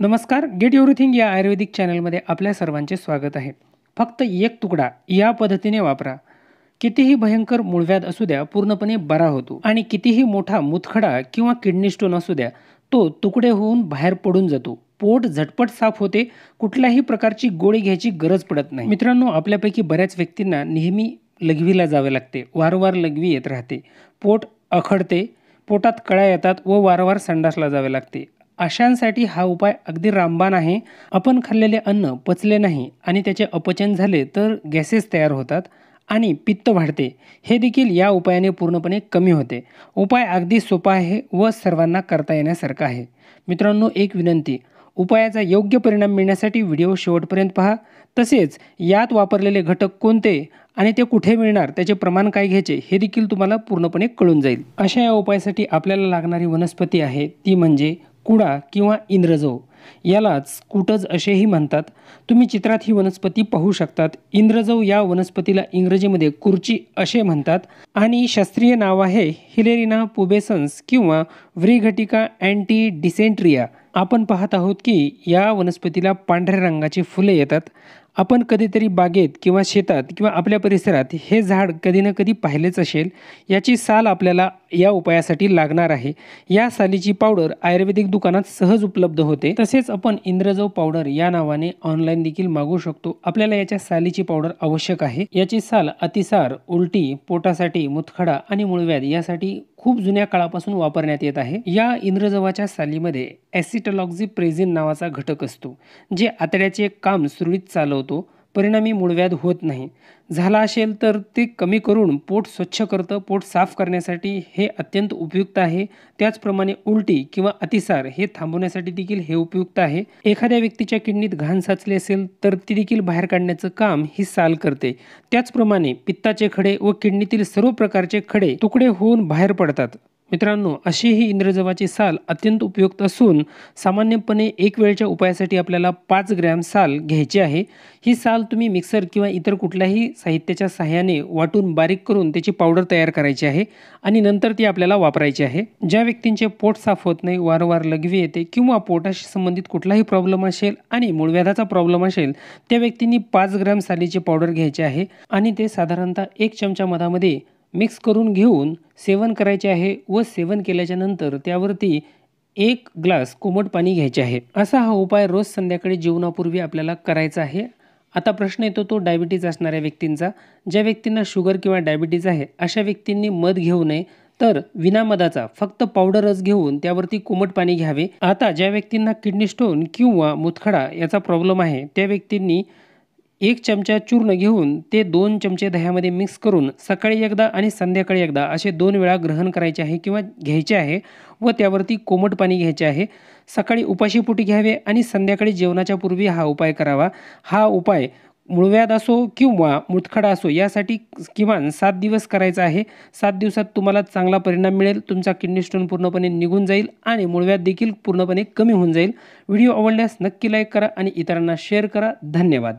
नमस्कार gate everything या आयुर्वेदिक चॅनलमध्ये आपल्या सर्वांचे स्वागत आहे फक्त एक तुकडा या पद्धतीने वापरा कितीही भयंकर मूळव्याध असू द्या पूर्णपणे बरा होतो आणि कितीही मोठा मुतखडा किंवा किडनी स्टोन असू द्या तो तुकडे होऊन बाहेर पडून जातो पोट झटपट साफ होते कुठल्याही प्रकारची गोळी घ्यायची गरज पडत नाही मित्रांनो आपल्यापैकी बऱ्याच व्यक्तींना नेहमी लघवीला जावे लागते वारंवार लघवी येत राहते पोट अखडते पोटात कळ्या येतात व वारंवार संडासला जावे लागते अशांसाठी हा उपाय अगदी रामबाण आहे आपण खाल्लेले अन्न पचले नाही आणि त्याचे अपचन झाले तर गॅसेस तयार होतात आणि पित्त वाढते हे देखील या उपायाने पूर्णपणे कमी होते उपाय अगदी सोपा आहे व सर्वांना करता येण्यासारखा आहे मित्रांनो एक विनंती उपायाचा योग्य परिणाम मिळण्यासाठी व्हिडिओ शेवटपर्यंत पहा तसेच यात वापरलेले घटक कोणते आणि ते कुठे मिळणार त्याचे प्रमाण काय घ्यायचे हे देखील तुम्हाला पूर्णपणे कळून जाईल अशा या उपायासाठी आपल्याला लागणारी वनस्पती आहे ती म्हणजे कुडा किंवा इंद्रजो यालाच कुटज असेही म्हणतात तुम्ही चित्रात ही वनस्पती पाहू शकतात इंद्रजव या वनस्पतीला इंग्रजीमध्ये कुर्ची असे म्हणतात आणि शास्त्रीय नाव आहे हिलेरिना पुबेसन्स किंवा व्रिघटिका अँटी डिसेंट्रिया आपण पाहत आहोत की या वनस्पतीला पांढऱ्या रंगाची फुले येतात आपण कधीतरी बागेत किंवा शेतात किंवा आपल्या परिसरात हे झाड कधी ना कधी पाहिलेच असेल याची साल आपल्याला या उपायासाठी लागणार आहे या सालीची पावडर आयुर्वेदिक दुकानात सहज उपलब्ध होते तसेच आपण इंद्रजव पावडर या नावाने ऑनलाईन देखील मागू शकतो आपल्याला याच्या सालीची पावडर आवश्यक आहे याची साल अतिसार उलटी पोटासाठी मुतखडा आणि मुळव्याध यासाठी खूप जुन्या काळापासून वापरण्यात येत आहे या इंद्रजवाच्या सालीमध्ये ऍसिटोलॉग्जी प्रेझिन नावाचा घटक असतो जे आतड्याचे काम सुरळीत चालवतो परिणामी मूळव्याध होत नाही झाला असेल तर ते कमी करून पोट स्वच्छ करतं पोट साफ करण्यासाठी हे अत्यंत उपयुक्त आहे त्याचप्रमाणे उलटी किंवा अतिसार हे थांबवण्यासाठी देखील हे उपयुक्त आहे एखाद्या व्यक्तीच्या किडनीत घाण साचले असेल तर ती देखील बाहेर काढण्याचं काम ही साल करते त्याचप्रमाणे पित्ताचे खडे व किडनीतील सर्व प्रकारचे खडे तुकडे होऊन बाहेर पडतात मित्रांनो अशी ही इंद्रजवाची साल अत्यंत उपयुक्त असून सामान्यपणे एक वेळच्या उपायासाठी आपल्याला पाच ग्रॅम साल घ्यायची आहे ही साल तुम्ही मिक्सर किंवा इतर कुठल्याही साहित्याच्या सहाय्याने वाटून बारीक करून त्याची पावडर तयार करायची आहे आणि नंतर ती आपल्याला वापरायची आहे ज्या व्यक्तींचे पोट साफ होत नाही वारंवार लघवी येते किंवा पोटाशी संबंधित कुठलाही प्रॉब्लेम असेल आणि मूळव्याधाचा प्रॉब्लेम असेल त्या व्यक्तींनी पाच ग्रॅम सालीची पावडर घ्यायची आहे आणि ते साधारणतः एक चमचा मधामध्ये मिक्स करून घेऊन सेवन करायचे आहे व सेवन केल्याच्या नंतर त्यावरती एक ग्लास कोमट पाणी घ्यायचे आहे असा हा उपाय रोज संध्याकाळी जीवनापूर्वी आपल्याला करायचा आहे आता प्रश्न येतो तो डायबिटीज असणाऱ्या व्यक्तींचा ज्या व्यक्तींना शुगर किंवा डायबिटीज आहे अशा व्यक्तींनी मध घेऊ नये तर विना मधाचा फक्त पावडरच घेऊन त्यावरती कोमट पाणी घ्यावे आता ज्या व्यक्तींना किडनी स्टोन किंवा मुतखडा याचा प्रॉब्लेम आहे त्या व्यक्तींनी एक चमचा चूर्ण घेऊन ते दोन चमचे दह्यामध्ये मिक्स करून सकाळी एकदा आणि संध्याकाळी एकदा असे दोन वेळा ग्रहण करायचे आहे किंवा घ्यायचे आहे व त्यावरती कोमट पाणी घ्यायचे आहे सकाळी उपाशीपोटी घ्यावे आणि संध्याकाळी जेवणाच्या पूर्वी हा उपाय करावा हा उपाय मुळव्याध असो किंवा मुतखडा असो यासाठी किमान सात दिवस करायचा आहे सात दिवसात तुम्हाला चांगला परिणाम मिळेल तुमचा किडनी स्टोन पूर्णपणे निघून जाईल आणि मूळव्याध देखील पूर्णपणे कमी होऊन जाईल व्हिडिओ आवडल्यास नक्की लाईक करा आणि इतरांना शेअर करा धन्यवाद